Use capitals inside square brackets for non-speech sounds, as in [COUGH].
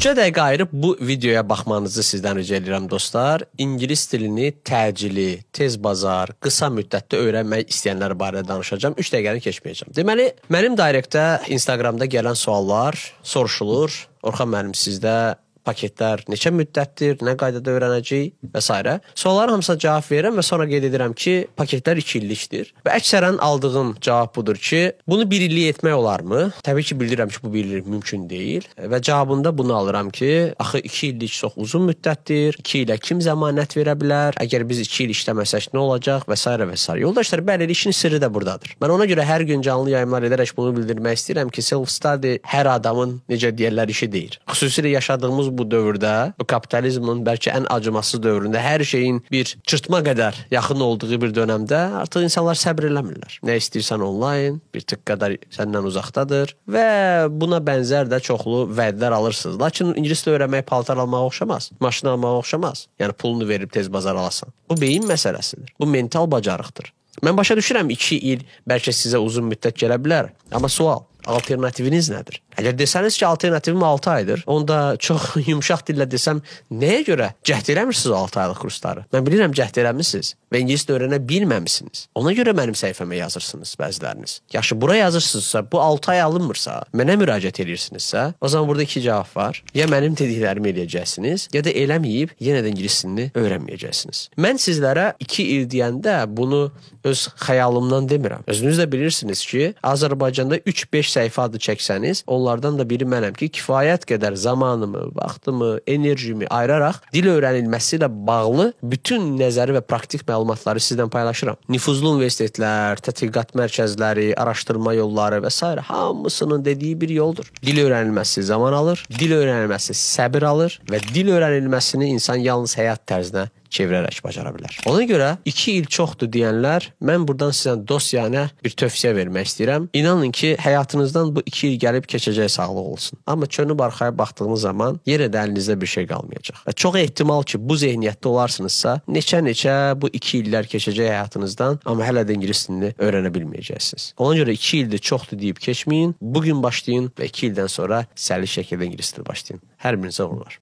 3-ə dəqiqə ayırıb bu videoya baxmanızı sizdən rica edirəm dostlar. İngilis dilini təcili, tez bazar, qısa müddətdə öyrənmək istəyənlər barədə danışacağam. 3 dəqiqəni keçməyəcəm. Deməli, mənim direktdə Instagramda gələn suallar soruşulur. Orxan müəllim sizdə paketlər neçə müddətdir, nə qaydada öyrənəcəyik və s. Sualların hamısına cavab verirəm və sonra qeyd edirəm ki, paketlər 2 illikdir. Və əksərən aldığım cavab budur ki, bunu 1 illik etmək olarmı? Təbii ki, bilirəm ki, bu 1 illik mümkün deyil və cavabında bunu alıram ki, axı 2 illik çox uzun müddətdir. 2 ilə kim zəmanət verə bilər? Əgər biz 2 il işləməsək nə olacaq və s. və s. Yoldaşlar, bəli, işin sirri də burdadır. Mən ona görə hər gün canlı yayımlar edərək bunu bildirmək istəyirəm ki, self study hər adamın necə deyirlər işi deyil. Xüsusilə yaşadığımız yaşadığımız bu dövrdə, bu kapitalizmin bəlkə ən acımasız dövründə hər şeyin bir çırtma qədər yaxın olduğu bir dövrdə artıq insanlar səbr eləmirlər. Nə istəyirsən onlayn, bir tık qədər səndən uzaqdadır və buna bənzər də çoxlu vədlər alırsınız. Lakin ingilis dili öyrənmək paltar almağa oxşamaz, maşın almağa oxşamaz. Yəni pulunu verib tez bazara alasan. Bu beyin məsələsidir. Bu mental bacarıqdır. Mən başa düşürəm 2 il bəlkə sizə uzun müddət gələ bilər. Amma sual, alternativiniz nədir? Əgər desəniz ki, alternativim 6 aydır, onda çox [LAUGHS] yumşaq dillə desəm, nəyə görə cəhd eləmirsiniz 6 aylıq kursları? Mən bilirəm cəhd eləmisiniz və ingilis dilini öyrənə bilməmisiniz. Ona görə mənim səhifəmə yazırsınız bəziləriniz. Yaxşı, bura yazırsınızsa, bu 6 ay alınmırsa, mənə müraciət edirsinizsə, o zaman burada iki cavab var. Ya mənim dediklərimi eləyəcəksiniz, ya da eləməyib yenə də ingilis dilini öyrənməyəcəksiniz. Mən sizlərə 2 il deyəndə bunu öz xəyalımdan demirəm. Özünüz də bilirsiniz ki, Azərbaycanda 3-5 səhifə adı çəksəniz, onlar onlardan da biri mənəm ki, kifayət qədər zamanımı, vaxtımı, enerjimi ayıraraq dil öyrənilməsi ilə bağlı bütün nəzəri və praktik məlumatları sizlə paylaşıram. Nüfuzlu universitetlər, tədqiqat mərkəzləri, araşdırma yolları və s. hamısının dediyi bir yoldur. Dil öyrənilməsi zaman alır, dil öyrənilməsi səbir alır və dil öyrənilməsini insan yalnız həyat tərzinə çevirərək bacara bilər. Ona görə 2 il çoxdur deyənlər, mən burdan sizə dostyana bir tövsiyə vermək istəyirəm. İnanın ki, həyatınızdan bu 2 il gəlib keçəcək sağlıq olsun. Amma çönüb arxaya baxdığınız zaman yenə də əlinizdə bir şey qalmayacaq. Və çox ehtimal ki, bu zehniyyətdə olarsınızsa, neçə-neçə bu 2 illər keçəcək həyatınızdan, amma hələ də ingilis dilini öyrənə bilməyəcəksiniz. Ona görə 2 ildir çoxdur deyib keçməyin. Bu gün başlayın və 2 ildən sonra sərli şəkildə ingilis dili başlayın. Hər birinizə uğurlar.